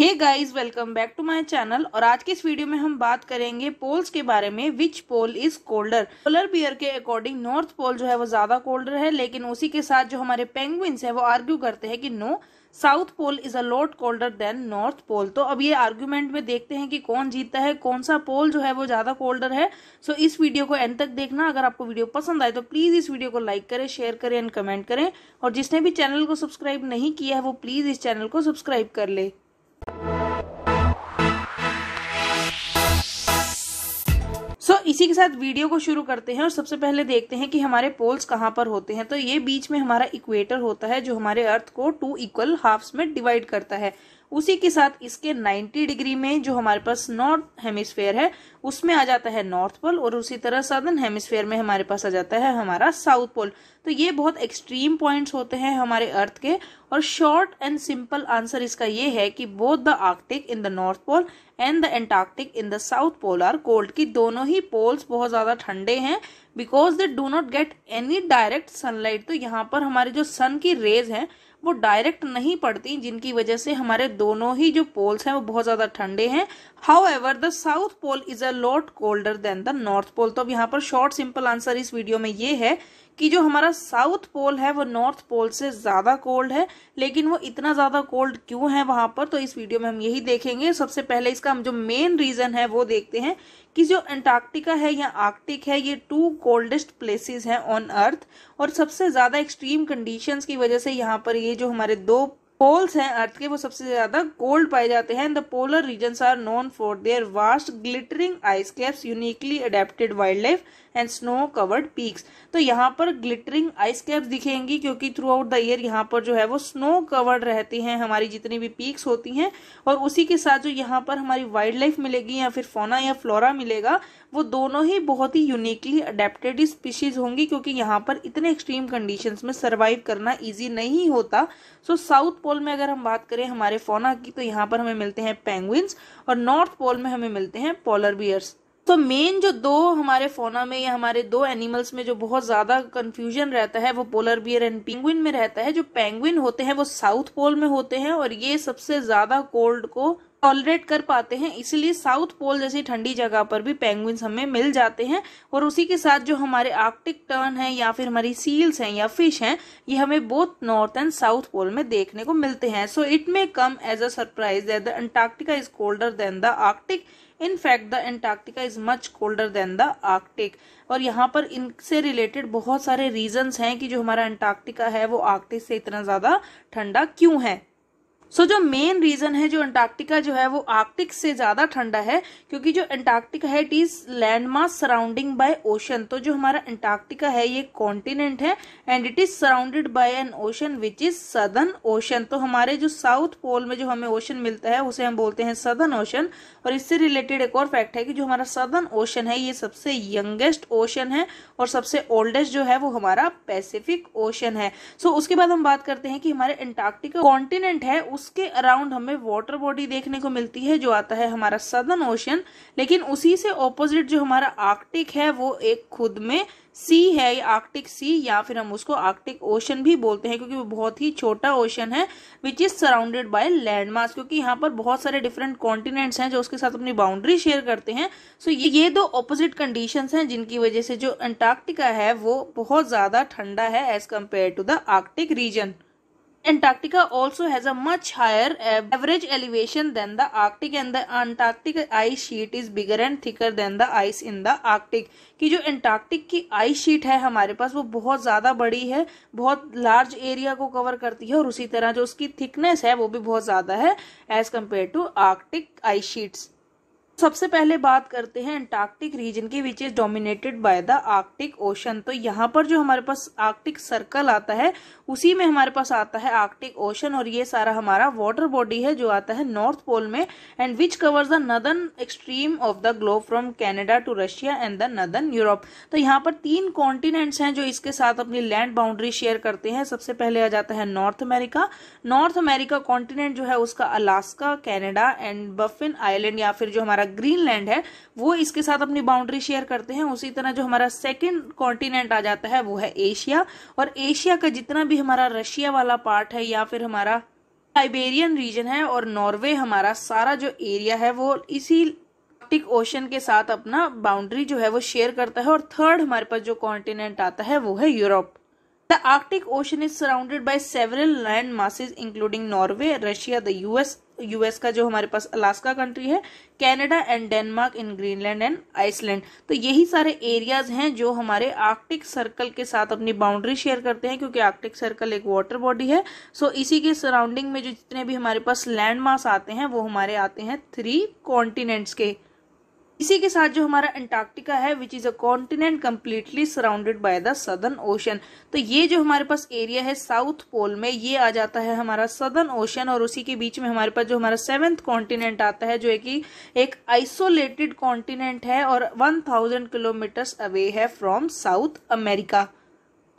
hey guys welcome back to my channel और आज के इस वीडियो में हम बात करेंगे पोल्स के बारे में which pole is colder polar bear के अकॉर्डिंग नॉर्थ पोल जो है वो ज्यादा कोल्डर है लेकिन उसी के साथ जो हमारे पेंगुइन्स है वो आर्ग्यू करते हैं कि no south pole is a lot colder than north pole तो अब ये आर्ग्यूमेंट में देखते हैं कि कौन जीतता है कौन सा पोल जो है वो ज्यादा कोल्डर है सो so, इस वीडियो को एंड तक देखना अगर आपको वीडियो पसंद आए तो प्लीज इस वीडियो को लाइक करें शेयर करें एंड कमेंट करें और जिसने भी चैनल को सब्सक्राइब नहीं किया है वो प्लीज इस चैनल को सब्सक्राइब कर ले इसी के साथ वीडियो को शुरू करते हैं और सबसे पहले देखते हैं कि हमारे पोल्स कहाँ पर होते हैं तो ये बीच में हमारा इक्वेटर होता है जो हमारे अर्थ को टू इक्वल हाफ्स में डिवाइड करता है उसी के साथ इसके 90 डिग्री में जो हमारे पास नॉर्थ हेमिस्फेयर है उसमें आ जाता है नॉर्थ पोल और उसी तरह सदर्न हेमिस्फेयर में हमारे पास आ जाता है हमारा साउथ पोल तो ये बहुत एक्सट्रीम पॉइंट्स होते हैं हमारे अर्थ के और शॉर्ट एंड सिंपल आंसर इसका ये है कि both the Arctic in the north pole and the Antarctic in the south pole are cold की दोनों ही पोल्स बहुत ज़्यादा ठंडे हैं because they do not get any direct sunlight तो यहाँ पर हमारे जो सन की रेज हैं वो डायरेक्ट नहीं पड़ती जिनकी वजह से हमारे दोनों ही जो पोल्स हैं वो बहुत ज़्यादा ठंडे हैं however the south pole is a lot colder than the north pole तो अब यहाँ पर शॉर्ट सिंपल आंसर इस वीडियो में ये है कि जो हमारा साउथ पोल है वो नॉर्थ पोल से ज़्यादा कोल्ड है लेकिन वो इतना ज़्यादा कोल्ड क्यों है वहाँ पर तो इस वीडियो में हम यही देखेंगे सबसे पहले इसका हम जो मेन रीज़न है वो देखते हैं कि जो अंटार्कटिका है या आर्कटिक है ये टू कोल्डेस्ट प्लेसेस हैं ऑन अर्थ और सबसे ज़्यादा एक्सट्रीम कंडीशंस की वजह से यहाँ पर ये जो हमारे दो पोल्स हैं अर्थ के वो सबसे ज्यादा कोल्ड पाए जाते हैं the polar region are known for their vast glittering ice caps uniquely adapted wildlife and snow covered peaks तो यहाँ पर ग्लिटरिंग आइस कैप्स दिखेंगी क्योंकि थ्रू आउट द ईयर यहाँ पर जो है वो स्नो कवर्ड रहती हैं हमारी जितनी भी पीक्स होती हैं और उसी के साथ जो यहाँ पर हमारी वाइल्ड लाइफ मिलेगी या फिर फोना या फ्लोरा मिलेगा वो दोनों ही बहुत ही यूनिकली अडेप्टेड स्पीशीज होंगी क्योंकि यहाँ पर इतने एक्सट्रीम कंडीशन में सर्वाइव करना ईजी नहीं होता सो साउथ पोल में अगर हम बात करें हमारे फोना की तो यहाँ पर हमें मिलते हैं पेंगुइन्स और नॉर्थ पोल में हमें मिलते हैं पोलर बियर्स तो मेन जो दो हमारे फोना में या हमारे दो एनिमल्स में जो बहुत ज्यादा कंफ्यूजन रहता है वो पोलर बियर एंड पेंगुइन में रहता है जो पेंगुइन होते हैं वो साउथ पोल में होते हैं और ये सबसे ज्यादा कोल्ड को टॉलरेट कर पाते हैं इसलिए साउथ पोल जैसी ठंडी जगह पर भी पेंगुइन्स हमें मिल जाते हैं और उसी के साथ जो हमारे आर्कटिक टर्न है या फिर हमारी सील्स हैं या फिश हैं ये हमें both north and south pole में देखने को मिलते हैं so it may come as a surprise that the Antarctica is colder than the Arctic in fact the Antarctica is much colder than the Arctic और यहाँ पर इनसे रिलेटेड बहुत सारे रीजन्स हैं कि जो हमारा एंटार्क्टिका है वो आर्कटिक से इतना ज़्यादा ठंडा क्यों है सो so, जो मेन रीजन है जो अंटार्कटिका जो है वो आर्कटिक से ज्यादा ठंडा है क्योंकि जो अंटार्कटिका है it is landmark surrounding by ocean तो जो हमारा अंटार्कटिका है ये कॉन्टिनेंट है and it is surrounded by an ocean which is southern ocean तो हमारे जो साउथ पोल में जो हमें ओशन मिलता है उसे हम बोलते हैं सदर्न ओशन और इससे रिलेटेड एक और फैक्ट है कि जो हमारा सदर्न ओशन है ये सबसे यंगेस्ट ओशन है और सबसे ओल्डेस्ट जो है वो हमारा पैसिफिक ओशन है सो so, उसके बाद हम बात करते हैं कि हमारे अंटार्कटिका कॉन्टिनेंट है उस उसके अराउंड हमें वाटर बॉडी देखने को मिलती है जो आता है हमारा सदर्न ओशन लेकिन उसी से ऑपोजिट जो हमारा आर्कटिक है वो एक खुद में सी है या आर्कटिक सी या फिर हम उसको आर्कटिक ओशन भी बोलते हैं क्योंकि वो बहुत ही छोटा ओशन है which is surrounded by landmarks क्योंकि यहाँ पर बहुत सारे डिफरेंट कॉन्टिनेंट्स हैं जो उसके साथ अपनी बाउंड्री शेयर करते हैं सो ये ये दो ऑपोजिट कंडीशन हैं जिनकी वजह से जो अंटार्कटिका है वो बहुत ज़्यादा ठंडा है as compare to the Arctic region Antarctica also has a much higher uh, average elevation than the Arctic and the Antarctic ice sheet is bigger and thicker than the ice in the Arctic कि जो Antarctic की ice sheet है हमारे पास वो बहुत ज़्यादा बड़ी है बहुत लार्ज एरिया को कवर करती है और उसी तरह जो उसकी थिकनेस है वो भी बहुत ज़्यादा है as compare to Arctic ice sheets सबसे पहले बात करते हैं एंटार्क्टिक रीजन की which is dominated by the Arctic ocean तो यहाँ पर जो हमारे पास आर्कटिक सर्कल आता है उसी में हमारे पास आता है आर्कटिक ओशन और ये सारा हमारा वाटर बॉडी है जो आता है नॉर्थ पोल में and which covers the northern extreme of the globe from Canada to Russia and the northern Europe तो यहाँ पर तीन कॉन्टिनेंट्स हैं जो इसके साथ अपनी लैंड बाउंड्री शेयर करते हैं सबसे पहले आ जाता है North America North America continent जो है उसका Alaska Canada and Baffin Island या फिर जो हमारा ग्रीनलैंड है वो इसके साथ अपनी बाउंड्री शेयर करते हैं उसी तरह जो हमारा सेकेंड कॉन्टिनेंट आ जाता है वो है एशिया और एशिया का जितना भी हमारा रशिया वाला पार्ट है या फिर हमारा साइबेरियन रीजन है और नॉर्वे हमारा सारा जो एरिया है वो इसी आर्टिक ओशन के साथ अपना बाउंड्री जो है वो शेयर करता है और थर्ड हमारे पास जो कॉन्टिनेंट आता है वो है Europe The Arctic Ocean is surrounded by several land masses including Norway, Russia, the US, US का जो हमारे पास अलास्का कंट्री है Canada and Denmark in Greenland and Iceland तो यही सारे एरियाज हैं जो हमारे आर्कटिक सर्कल के साथ अपनी बाउंड्री शेयर करते हैं क्योंकि आर्कटिक सर्कल एक वाटर बॉडी है सो so इसी के सराउंडिंग में जो जितने भी हमारे पास लैंड मास आते हैं वो हमारे आते हैं थ्री कॉन्टिनेंट्स के इसी के साथ जो हमारा अंटार्कटिका है which is a continent completely surrounded by the southern ocean तो ये जो हमारे पास एरिया है साउथ पोल में ये आ जाता है हमारा सदर्न ओशन और उसी के बीच में हमारे पास जो हमारा सेवेंथ कॉन्टिनेंट आता है जो है कि एक आइसोलेटेड कॉन्टिनेंट है और वन थाउजेंड किलोमीटर्स अवे है फ्रॉम साउथ अमेरिका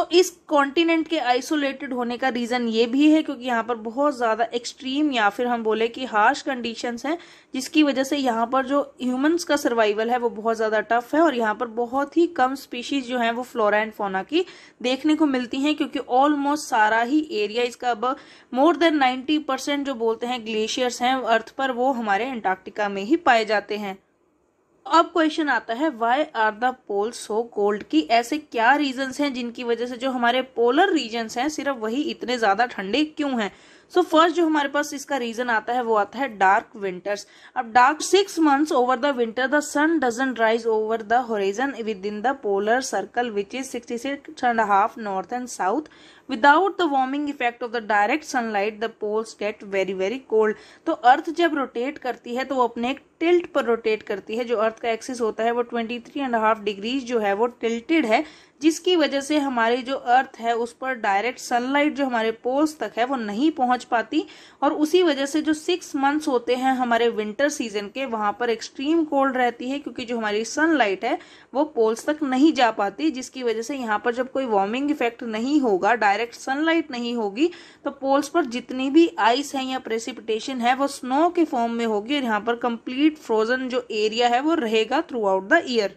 तो इस कॉन्टिनेंट के आइसोलेटेड होने का रीज़न ये भी है क्योंकि यहाँ पर बहुत ज़्यादा एक्सट्रीम या फिर हम बोले कि हार्श कंडीशंस हैं जिसकी वजह से यहाँ पर जो ह्यूमंस का सर्वाइवल है वो बहुत ज़्यादा टफ है और यहाँ पर बहुत ही कम स्पीशीज जो हैं वो फ्लोरा एंड फोना की देखने को मिलती हैं क्योंकि ऑलमोस्ट सारा ही एरिया इसका अब मोर देन नाइन्टी परसेंट जो बोलते हैं ग्लेशियर्स हैं अर्थ पर वो हमारे एंटार्क्टिका में ही पाए जाते हैं अब क्वेश्चन आता है why are the pole so cold की ऐसे क्या रीजन हैं जिनकी वजह से जो हमारे पोलर रीजन हैं सिर्फ वही इतने ज्यादा ठंडे क्यों हैं सो so फर्स्ट जो हमारे पास इसका रीजन आता है वो आता है डार्क विंटर्स अब dark six months over the winter the sun doesn't rise over the horizon within the polar circle which is sixty six and half north and south without the warming effect of the direct sunlight the poles get very very cold तो earth जब rotate करती है तो वो अपने एक tilt पर rotate करती है जो अर्थ का एक्सिस होता है वो twenty three and half degrees जो है वो टिल्टेड है जिसकी वजह से हमारी जो अर्थ है उस पर डायरेक्ट सनलाइट जो हमारे पोल्स तक है वो नहीं पहुंच पाती और उसी वजह से जो सिक्स मंथ्स होते हैं हमारे विंटर सीजन के वहां पर एक्सट्रीम कोल्ड रहती है क्योंकि जो हमारी सनलाइट है वो पोल्स तक नहीं जा पाती जिसकी वजह से यहाँ पर जब कोई वार्मिंग इफेक्ट नहीं होगा डायरेक्ट डायरेक्ट सनलाइट नहीं होगी तो पोल्स पर जितनी भी आइस है या प्रेसिपिटेशन है वो स्नो के फॉर्म में होगी और यहाँ पर कंप्लीट फ्रोजन जो एरिया है वो रहेगा throughout the year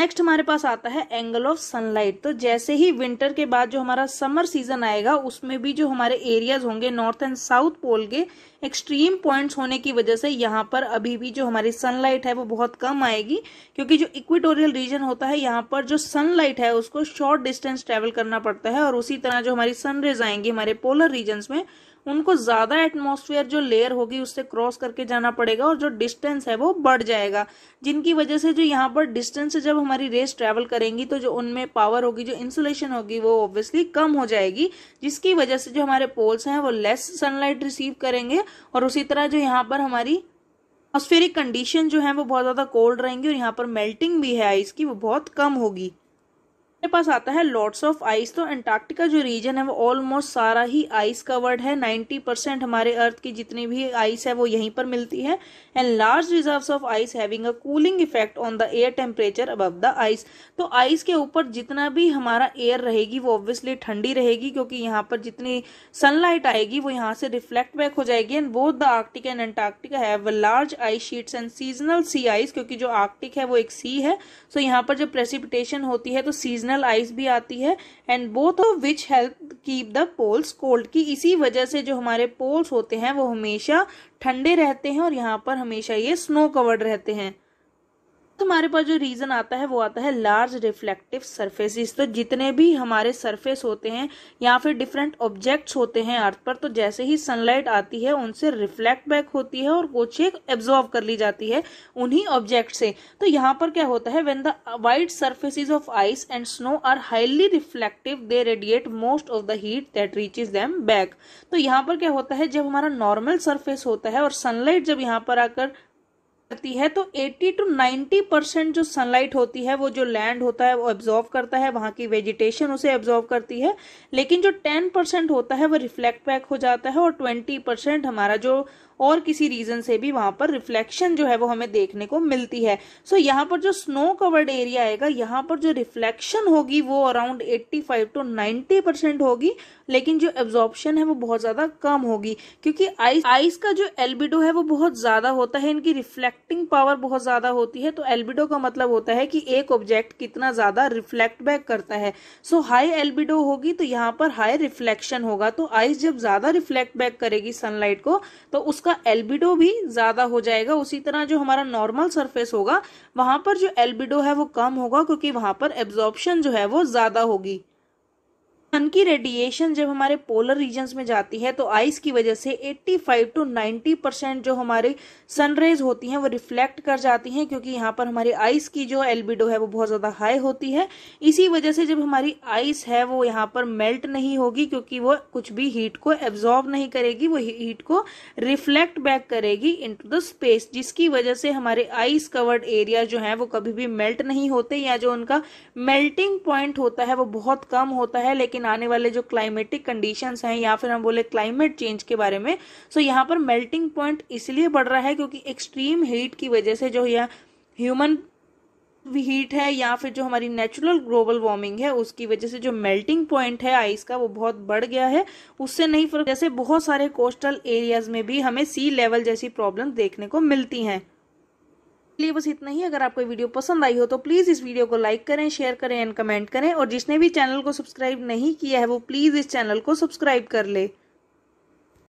next हमारे पास आता है एंगल ऑफ सनलाइट तो जैसे ही विंटर के बाद जो हमारा समर सीजन आएगा उसमें भी जो हमारे एरियाज होंगे नॉर्थ एंड साउथ पोल के एक्सट्रीम पॉइंट्स होने की वजह से यहाँ पर अभी भी जो हमारी सनलाइट है वो बहुत कम आएगी क्योंकि जो इक्वेटोरियल रीजन होता है यहाँ पर जो सनलाइट है उसको शॉर्ट डिस्टेंस ट्रेवल करना पड़ता है और उसी तरह जो हमारी सनरेज आएंगी हमारे पोलर रीजन में उनको ज़्यादा एटमॉस्फेयर जो लेयर होगी उससे क्रॉस करके जाना पड़ेगा और जो डिस्टेंस है वो बढ़ जाएगा जिनकी वजह से जो यहाँ पर डिस्टेंस जब हमारी रेस ट्रैवल करेंगी तो जो उनमें पावर होगी जो इंसुलेशन होगी वो ऑब्वियसली कम हो जाएगी जिसकी वजह से जो हमारे पोल्स हैं वो लेस सनलाइट रिसीव करेंगे और उसी तरह जो यहाँ पर हमारी एटमॉस्फेरिक कंडीशन जो है वो बहुत ज़्यादा कोल्ड रहेंगी और यहाँ पर मेल्टिंग भी है आइस की वो बहुत कम होगी हमारे पास आता है लॉर्ड्स ऑफ आइस तो एंटार्क्टिका जो रीजन है वो ऑलमोस्ट सारा ही आइस कवर्ड है 90 परसेंट हमारे अर्थ की जितनी भी आइस है वो यहीं पर मिलती है and large reserves of ice having a cooling effect on the air temperature above the ice तो आइस के ऊपर जितना भी हमारा एयर रहेगी वो ऑब्वियसली ठंडी रहेगी क्योंकि यहाँ पर जितनी सनलाइट आएगी वो यहाँ से रिफ्लेक्ट बैक हो जाएगी and both the Arctic and Antarctica है large ice sheets and seasonal sea ice क्योंकि जो आर्टिक है वो एक सी है सो so यहाँ पर जब प्रेसिपिटेशन होती है तो सीजनल एक्सटर्नल आइस भी आती है and both of which help keep the poles cold की इसी वजह से जो हमारे पोल्स होते हैं वो हमेशा ठंडे रहते हैं और यहाँ पर हमेशा ये स्नो कवर्ड रहते हैं हमारे पास जो रीजन आता है वो आता है लार्ज रिफ्लेक्टिव सर्फेसिस तो जितने भी हमारे सरफेस होते हैं या फिर डिफरेंट ऑब्जेक्ट्स होते हैं अर्थ पर तो जैसे ही सनलाइट आती है उनसे रिफ्लेक्ट बैक होती है और कुछ एक एब्जॉर्व कर ली जाती है उन्हीं ऑब्जेक्ट से तो यहाँ पर क्या होता है when the white surfaces of ice and snow are highly reflective they radiate most of the heat that reaches them back तो यहाँ पर क्या होता है जब हमारा नॉर्मल सर्फेस होता है और सनलाइट जब यहाँ पर आकर करती है तो 80 टू 90 परसेंट जो सनलाइट होती है वो जो लैंड होता है वो एब्जॉर्व करता है वहाँ की वेजिटेशन उसे एब्जॉर्व करती है लेकिन जो 10 परसेंट होता है वो रिफ्लेक्ट बैक हो जाता है और 20 परसेंट हमारा जो और किसी रीजन से भी वहां पर रिफ्लेक्शन जो है वो हमें देखने को मिलती है सो so, यहाँ पर जो स्नो कवर्ड एरिया आएगा यहाँ पर जो रिफ्लेक्शन होगी वो अराउंड 85 टू 90 परसेंट होगी लेकिन जो एब्जॉर्बशन है वो बहुत ज्यादा कम होगी क्योंकि आइस आइस का जो एल्बिडो है वो बहुत ज्यादा होता है इनकी रिफ्लेक्टिंग पावर बहुत ज्यादा होती है तो एल्बिडो का मतलब होता है कि एक ऑब्जेक्ट कितना ज्यादा रिफ्लेक्ट बैक करता है सो हाई एल्बिडो होगी तो यहाँ पर हाई रिफ्लेक्शन होगा तो आइस जब ज्यादा रिफ्लेक्ट बैक करेगी सनलाइट को तो उसका उसका एल्बिडो भी ज्यादा हो जाएगा उसी तरह जो हमारा नॉर्मल सरफेस होगा वहां पर जो एल्बिडो है वो कम होगा क्योंकि वहां पर एब्जॉर्प्शन जो है वो ज्यादा होगी सन की रेडिएशन जब हमारे पोलर रीजन्स में जाती है तो आइस की वजह से 85 टू 90 परसेंट जो हमारे सनरेज होती हैं वो रिफ्लेक्ट कर जाती हैं क्योंकि यहाँ पर हमारी आइस की जो एल्बिडो है वो बहुत ज़्यादा हाई होती है इसी वजह से जब हमारी आइस है वो यहाँ पर मेल्ट नहीं होगी क्योंकि वो कुछ भी हीट को एब्जॉर्व नहीं करेगी वो हीट को रिफ्लेक्ट बैक करेगी इन द स्पेस जिसकी वजह से हमारे आइस कवर्ड एरिया जो है वो कभी भी मेल्ट नहीं होते या जो उनका मेल्टिंग पॉइंट होता है वो बहुत कम होता है लेकिन दिन आने वाले जो क्लाइमेटिक कंडीशन हैं या फिर हम बोले क्लाइमेट चेंज के बारे में सो so यहाँ पर मेल्टिंग पॉइंट इसलिए बढ़ रहा है क्योंकि एक्सट्रीम हीट की वजह से जो यह ह्यूमन हीट है या फिर जो हमारी नेचुरल ग्लोबल वार्मिंग है उसकी वजह से जो मेल्टिंग पॉइंट है आइस का वो बहुत बढ़ गया है उससे नहीं फर्क जैसे बहुत सारे कोस्टल एरियाज में भी हमें सी लेवल जैसी प्रॉब्लम देखने को मिलती हैं लिए बस इतना ही अगर आपको वीडियो पसंद आई हो तो प्लीज़ इस वीडियो को लाइक करें शेयर करें एंड कमेंट करें और जिसने भी चैनल को सब्सक्राइब नहीं किया है वो प्लीज़ इस चैनल को सब्सक्राइब कर ले